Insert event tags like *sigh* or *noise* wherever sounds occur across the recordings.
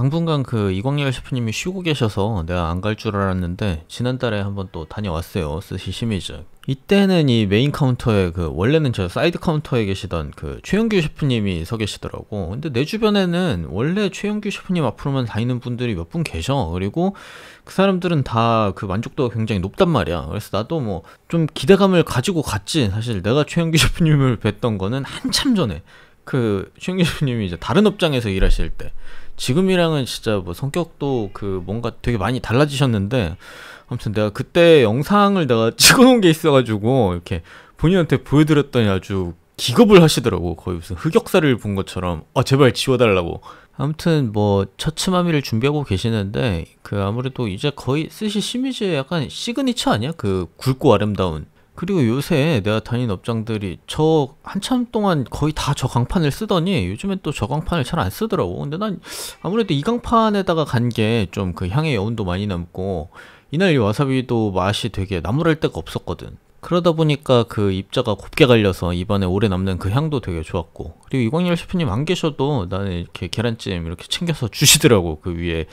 당분간 그 이광열 셰프님이 쉬고 계셔서 내가 안 갈 줄 알았는데 지난달에 한번 또 다녀왔어요 스시 시미즈 이때는 이 메인 카운터에 그 원래는 저 사이드 카운터에 계시던 그 최영규 셰프님이 서 계시더라고 근데 내 주변에는 원래 최영규 셰프님 앞으로만 다니는 분들이 몇 분 계셔 그리고 그 사람들은 다 그 만족도가 굉장히 높단 말이야 그래서 나도 뭐 좀 기대감을 가지고 갔지 사실 내가 최영규 *laughs* 셰프님을 뵀던 거는 한참 전에 그 최영규 셰프님이 이제 다른 업장에서 일하실 때 지금이랑은 진짜 뭐 성격도 그 뭔가 되게 많이 달라지셨는데 아무튼 내가 그때 영상을 내가 *laughs* 찍어놓은 게 있어가지고 이렇게 본인한테 보여드렸더니 아주 기겁을 하시더라고 거의 무슨 흑역사를 본 것처럼 아 제발 지워달라고 아무튼 뭐 처츠마미를 준비하고 계시는데 그 아무래도 이제 거의 쓰시 시미즈의 약간 시그니처 아니야? 그 굵고 아름다운 그리고 요새 내가 다닌 업장들이 저 한참 동안 거의 다 저 강판을 쓰더니 요즘엔 또 저 강판을 잘 안 쓰더라고. 근데 난 아무래도 이 강판에다가 간 게 좀 그 향의 여운도 많이 남고 이날 이 와사비도 맛이 되게 나무랄 데가 없었거든. 그러다 보니까 그 입자가 곱게 갈려서 입안에 오래 남는 그 향도 되게 좋았고 그리고 이광열 셰프님 안 계셔도 나는 이렇게 계란찜 이렇게 챙겨서 *laughs* 주시더라고 그 위에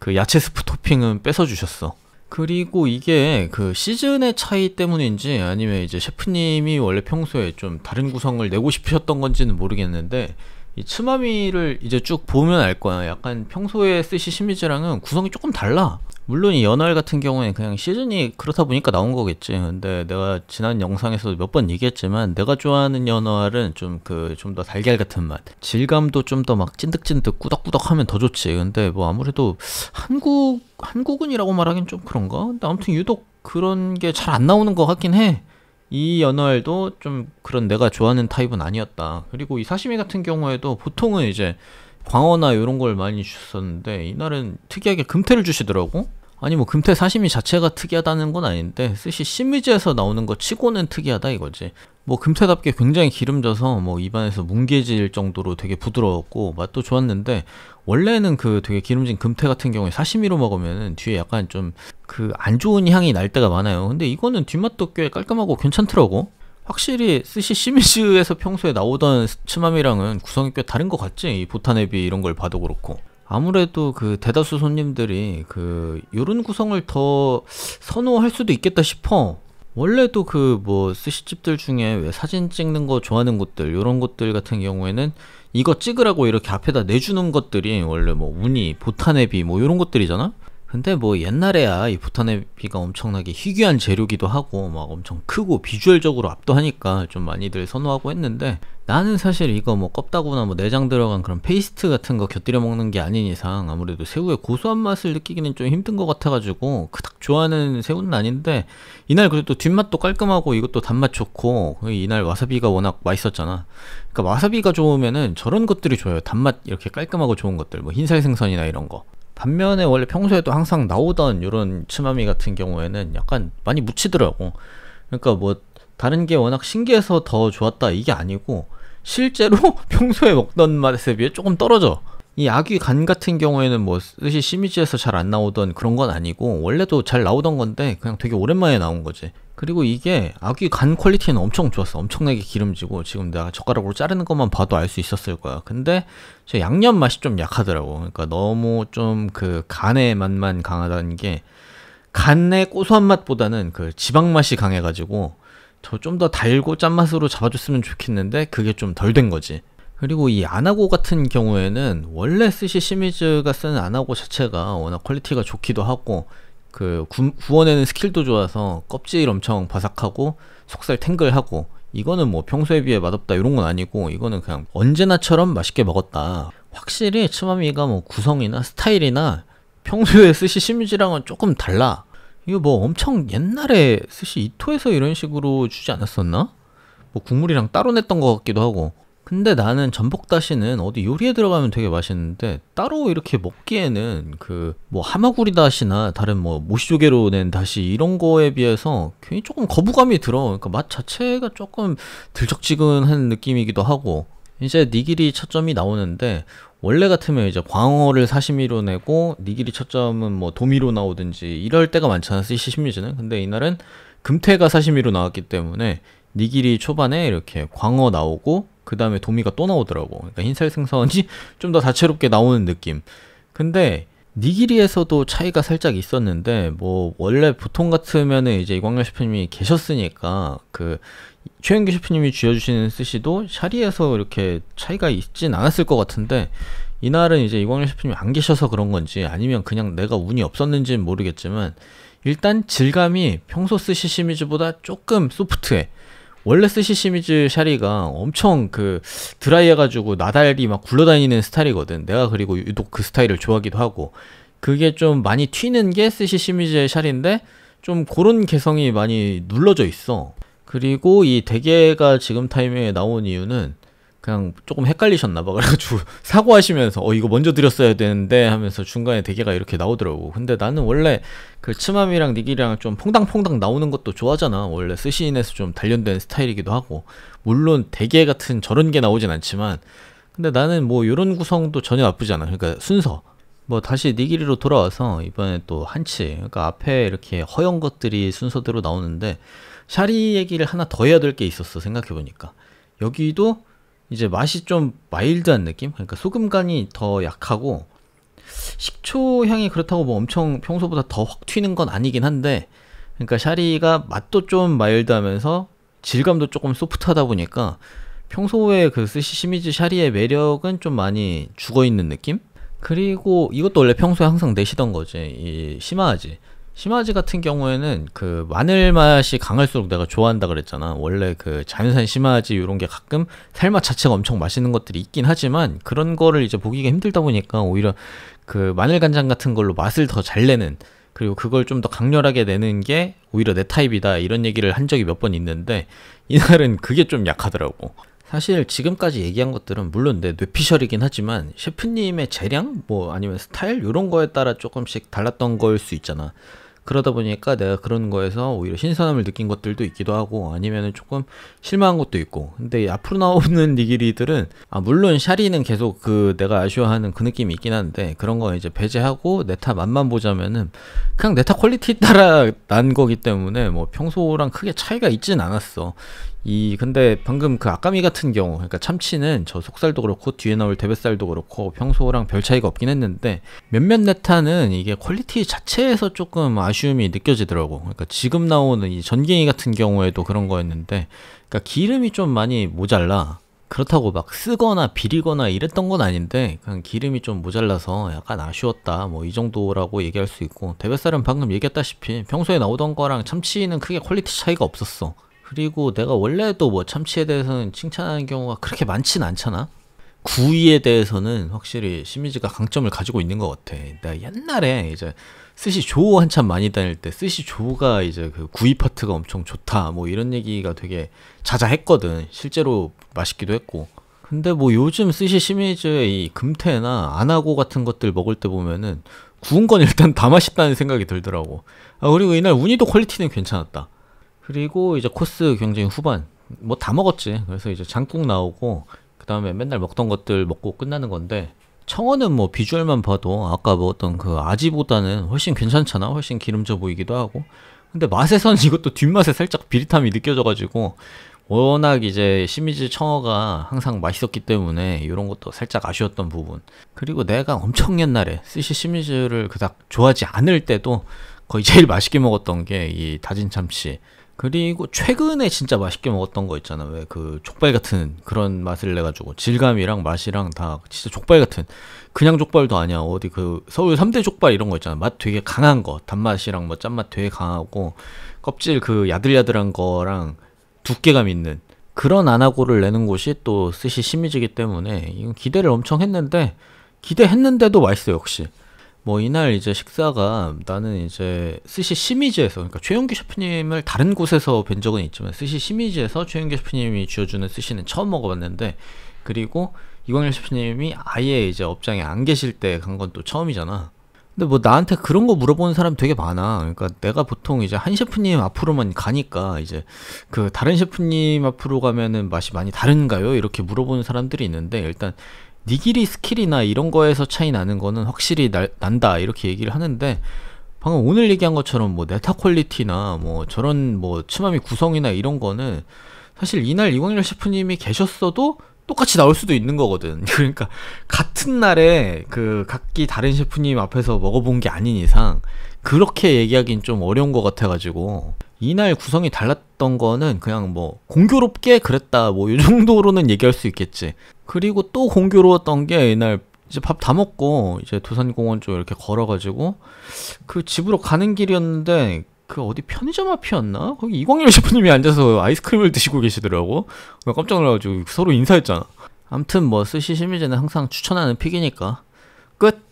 그 야채 스프 토핑은 뺏어 주셨어. 그리고 이게 그 시즌의 차이 때문인지 아니면 이제 셰프님이 원래 평소에 좀 다른 구성을 내고 싶으셨던 건지는 모르겠는데 이 츠마미를 이제 쭉 보면 알 거야. 약간 평소에 쓰시 시미즈랑은 구성이 조금 달라. 물론 이 연월 같은 경우에는 그냥 시즌이 그렇다 보니까 나온 거겠지. 근데 내가 지난 영상에서도 몇 번 얘기했지만 내가 좋아하는 연월은 좀 그 좀 더 달걀 같은 맛. 질감도 좀 더 막 찐득찐득 꾸덕꾸덕하면 더 좋지. 근데 뭐 아무래도 한국 한국은이라고 말하긴 좀 그런가. 근데 아무튼 유독 그런 게 잘 안 나오는 거 같긴 해. 이 연월도 좀 그런 내가 좋아하는 타입은 아니었다. 그리고 이 사시미 같은 경우에도 보통은 이제 광어나 이런 걸 많이 주셨었는데 이날은 특이하게 금태를 주시더라고 아니 뭐 금태 사시미 자체가 특이하다는 건 아닌데 스시 시미즈에서 나오는 거 치고는 특이하다 이거지 뭐 금태답게 굉장히 기름져서 뭐 입안에서 뭉개질 정도로 되게 부드러웠고 맛도 좋았는데 원래는 그 되게 기름진 금태 같은 경우에 사시미로 먹으면 은 뒤에 약간 좀 그 안 좋은 향이 날 때가 많아요 근데 이거는 뒷맛도 꽤 깔끔하고 괜찮더라고 확실히 스시 시미즈에서 평소에 나오던 츠마미랑은 구성이 꽤 다른 것 같지? 이 보타네비 이런 걸 봐도 그렇고 아무래도 그 대다수 손님들이 그 요런 구성을 더 선호할 수도 있겠다 싶어 원래도 그 뭐 스시집들 중에 왜 사진 찍는 거 좋아하는 곳들 요런 곳들 같은 경우에는 이거 찍으라고 이렇게 앞에다 내주는 것들이 원래 뭐 운이 보타네비 뭐 요런 것들이잖아? 근데 뭐 옛날에야 이 부탄의비가 엄청나게 희귀한 재료기도 하고 막 엄청 크고 비주얼적으로 압도하니까 좀 많이들 선호하고 했는데 나는 사실 이거 뭐 껍다구나 뭐 내장 들어간 그런 페이스트 같은 거 곁들여 먹는 게 아닌 이상 아무래도 새우의 고소한 맛을 느끼기는 좀 힘든 것 같아가지고 그닥 좋아하는 새우는 아닌데 이날 그래도 뒷맛도 깔끔하고 이것도 단맛 좋고 이날 와사비가 워낙 맛있었잖아 그러니까 와사비가 좋으면은 저런 것들이 좋아요 단맛 이렇게 깔끔하고 좋은 것들 뭐 흰살 생선이나 이런 거 반면에 원래 평소에도 항상 나오던 이런 츠마미 같은 경우에는 약간 많이 묻히더라고. 그러니까 뭐 다른 게 워낙 신기해서 더 좋았다 이게 아니고 실제로 *laughs* 평소에 먹던 맛에 비해 조금 떨어져. 이 아귀 간 같은 경우에는 뭐뜻시 시미지에서 잘 안 나오던 그런 건 아니고 원래도 잘 나오던 건데 그냥 되게 오랜만에 나온 거지. 그리고 이게 아귀 간 퀄리티는 엄청 좋았어. 엄청나게 기름지고 지금 내가 젓가락으로 자르는 것만 봐도 알 수 있었을 거야. 근데 저 양념 맛이 좀 약하더라고. 그러니까 너무 좀 그 간의 맛만 강하다는 게 간의 고소한 맛보다는 그 지방 맛이 강해가지고 저 좀 더 달고 짠맛으로 잡아줬으면 좋겠는데 그게 좀 덜 된 거지. 그리고 이 아나고 같은 경우에는 원래 스시 시미즈가 쓰는 아나고 자체가 워낙 퀄리티가 좋기도 하고 그 구, 구원에는 스킬도 좋아서 껍질 엄청 바삭하고 속살 탱글하고 이거는 뭐 평소에 비해 맛없다 이런 건 아니고 이거는 그냥 언제나처럼 맛있게 먹었다 확실히 츠마미가 뭐 구성이나 스타일이나 평소에 스시 시미지랑은 조금 달라 이거 뭐 엄청 옛날에 스시 이토에서 이런 식으로 주지 않았었나? 뭐 국물이랑 따로 냈던 것 같기도 하고 근데 나는 전복다시는 어디 요리에 들어가면 되게 맛있는데 따로 이렇게 먹기에는 그 뭐 하마구리 다시나 다른 뭐 모시조개로 낸 다시 이런 거에 비해서 괜히 조금 거부감이 들어 그러니까 맛 자체가 조금 들적지근한 느낌이기도 하고 이제 니기리 첫점이 나오는데 원래 같으면 이제 광어를 사시미로 내고 니기리 첫점은 뭐 도미로 나오든지 이럴 때가 많잖아 스시미즈는 근데 이날은 금태가 사시미로 나왔기 때문에 니기리 초반에 이렇게 광어 나오고 그 다음에 도미가 또 나오더라고. 그러니까 흰살 생선이 *laughs* 좀 더 다채롭게 나오는 느낌. 근데 니기리에서도 차이가 살짝 있었는데 뭐 원래 보통 같으면은 이제 이광렬 셰프님이 계셨으니까 그 최현규 셰프님이 쥐어주시는 스시도 샤리에서 이렇게 차이가 있진 않았을 것 같은데 이날은 이제 이광렬 셰프님이 안 계셔서 그런 건지 아니면 그냥 내가 운이 없었는지는 모르겠지만 일단 질감이 평소 스시 시미즈보다 조금 소프트해. 원래 스시 시미즈 샤리가 엄청 그 드라이해가지고 나달이 막 굴러다니는 스타일이거든. 내가 그리고 유독 그 스타일을 좋아하기도 하고 그게 좀 많이 튀는 게 스시 시미즈의 샤리인데 좀 그런 개성이 많이 눌러져 있어. 그리고 이 대게가 지금 타이밍에 나온 이유는 그냥 조금 헷갈리셨나 봐. 그래가지고 *laughs* 사고하시면서 어 이거 먼저 드렸어야 되는데 하면서 중간에 대개가 이렇게 나오더라고. 근데 나는 원래 그치맘이랑 니기랑 좀 퐁당퐁당 나오는 것도 좋아하잖아. 원래 스시인에서 좀 단련된 스타일이기도 하고 물론 대개 같은 저런 게 나오진 않지만 근데 나는 뭐요런 구성도 전혀 나쁘지 않아. 그러니까 순서 뭐 다시 니기리로 돌아와서 이번에 또 한치 그러니까 앞에 이렇게 허연 것들이 순서대로 나오는데 샤리 얘기를 하나 더 해야 될 게 있었어 생각해보니까 여기도 이제 맛이 좀 마일드한 느낌? 그러니까 소금간이 더 약하고 식초 향이 그렇다고 뭐 엄청 평소보다 더 확 튀는 건 아니긴 한데 그러니까 샤리가 맛도 좀 마일드하면서 질감도 조금 소프트하다 보니까 평소에 그 스시 시미즈 샤리의 매력은 좀 많이 죽어있는 느낌? 그리고 이것도 원래 평소에 항상 내시던 거지 이심마하지 시마지 같은 경우에는 그 마늘 맛이 강할수록 내가 좋아한다 그랬잖아. 원래 그 자연산 시마지 이런 게 가끔 살맛 자체가 엄청 맛있는 것들이 있긴 하지만 그런 거를 이제 보기가 힘들다 보니까 오히려 그 마늘 간장 같은 걸로 맛을 더 잘 내는 그리고 그걸 좀 더 강렬하게 내는 게 오히려 내 타입이다 이런 얘기를 한 적이 몇 번 있는데 이날은 그게 좀 약하더라고. 사실 지금까지 얘기한 것들은 물론 내 네, 뇌피셜이긴 하지만 셰프님의 재량 뭐 아니면 스타일 이런 거에 따라 조금씩 달랐던 걸 수 있잖아. 그러다 보니까 내가 그런 거에서 오히려 신선함을 느낀 것들도 있기도 하고 아니면은 조금 실망한 것도 있고 근데 앞으로 나오는 *laughs* 니기리들은 아 물론 샤리는 계속 그 내가 아쉬워하는 그 느낌이 있긴 한데 그런 거 이제 배제하고 내타 맛만 보자면은 그냥 내타 퀄리티 따라 *laughs* 난 거기 때문에 뭐 평소랑 크게 차이가 있진 않았어 이 근데 방금 그 아까미 같은 경우 그러니까 참치는 저 속살도 그렇고 뒤에 나올 대뱃살도 그렇고 평소랑 별 차이가 없긴 했는데 몇몇 네타는 이게 퀄리티 자체에서 조금 아쉬움이 느껴지더라고 그러니까 지금 나오는 이 전갱이 같은 경우에도 그런 거였는데 그러니까 기름이 좀 많이 모자라 그렇다고 막 쓰거나 비리거나 이랬던 건 아닌데 그냥 기름이 좀 모자라서 약간 아쉬웠다 뭐 이 정도라고 얘기할 수 있고 대뱃살은 방금 얘기했다시피 평소에 나오던 거랑 참치는 크게 퀄리티 차이가 없었어 그리고 내가 원래도 뭐 참치에 대해서는 칭찬하는 경우가 그렇게 많진 않잖아. 구이에 대해서는 확실히 시미즈가 강점을 가지고 있는 것 같아. 나 옛날에 이제 스시조 한참 많이 다닐 때 스시조가 이제 그 구이 파트가 엄청 좋다 뭐 이런 얘기가 되게 자자했거든. 실제로 맛있기도 했고. 근데 뭐 요즘 스시 시미즈의 이 금태나 안하고 같은 것들 먹을 때 보면은 구운 건 일단 다 맛있다는 생각이 들더라고. 아, 그리고 이날 우니도 퀄리티는 괜찮았다. 그리고 이제 코스 굉장히 후반 뭐 다 먹었지. 그래서 이제 장국 나오고 그 다음에 맨날 먹던 것들 먹고 끝나는 건데 청어는 뭐 비주얼만 봐도 아까 먹었던 그 아지보다는 훨씬 괜찮잖아. 훨씬 기름져 보이기도 하고. 근데 맛에선 *laughs* 이것도 뒷맛에 살짝 비릿함이 느껴져가지고 워낙 이제 시미즈 청어가 항상 맛있었기 때문에 이런 것도 살짝 아쉬웠던 부분. 그리고 내가 엄청 옛날에 스시 시미즈를 그닥 좋아하지 않을 때도 거의 제일 맛있게 먹었던 게 이 다진 참치. 그리고 최근에 진짜 맛있게 먹었던 거 있잖아. 왜 그 족발 같은 그런 맛을 내가지고 질감이랑 맛이랑 다 진짜 족발 같은 그냥 족발도 아니야. 어디 그 서울 3대 족발 이런 거 있잖아. 맛 되게 강한 거. 단맛이랑 뭐 짠맛 되게 강하고 껍질 그 야들야들한 거랑 두께감 있는 그런 아나고를 내는 곳이 또 스시 심미지기 때문에 이건 기대를 엄청 했는데 기대했는데도 맛있어요, 역시. 뭐 이날 이제 식사가 나는 이제 스시 시미즈에서 그러니까 최용기 셰프님을 다른 곳에서 뵌 적은 있지만 스시 시미즈에서 최용기 셰프님이 지어주는 스시는 처음 먹어봤는데 그리고 이광일 셰프님이 아예 이제 업장에 안 계실 때 간 건 또 처음이잖아. 근데 뭐 나한테 그런 거 물어보는 사람 되게 많아. 그러니까 내가 보통 이제 한 셰프님 앞으로만 가니까 이제 그 다른 셰프님 앞으로 가면은 맛이 많이 다른가요? 이렇게 물어보는 사람들이 있는데 일단 니기리 스킬이나 이런 거에서 차이 나는 거는 확실히 날, 난다 이렇게 얘기를 하는데 방금 오늘 얘기한 것처럼 뭐 네타 퀄리티나 뭐 저런 뭐 츠마미 구성이나 이런 거는 사실 이날 이광렬 셰프님이 계셨어도 똑같이 나올 수도 있는 거거든. *laughs* 그러니까 같은 날에 그 각기 다른 셰프님 앞에서 먹어본 게 아닌 이상 그렇게 얘기하긴 좀 어려운 것 같아가지고 이날 구성이 달랐던 거는 그냥 뭐 공교롭게 그랬다 뭐 이 정도로는 *laughs* 얘기할 수 있겠지 그리고 또 공교로웠던 게 이날 이제 밥 다 먹고 이제 두산공원쪽 이렇게 걸어가지고 그 집으로 가는 길이었는데 그 어디 편의점 앞이었나? 거기 이광일 셰프님이 앉아서 아이스크림을 드시고 계시더라고 깜짝 놀라가지고 서로 인사했잖아 암튼 뭐 스시 시미즈는 항상 추천하는 픽이니까 끝!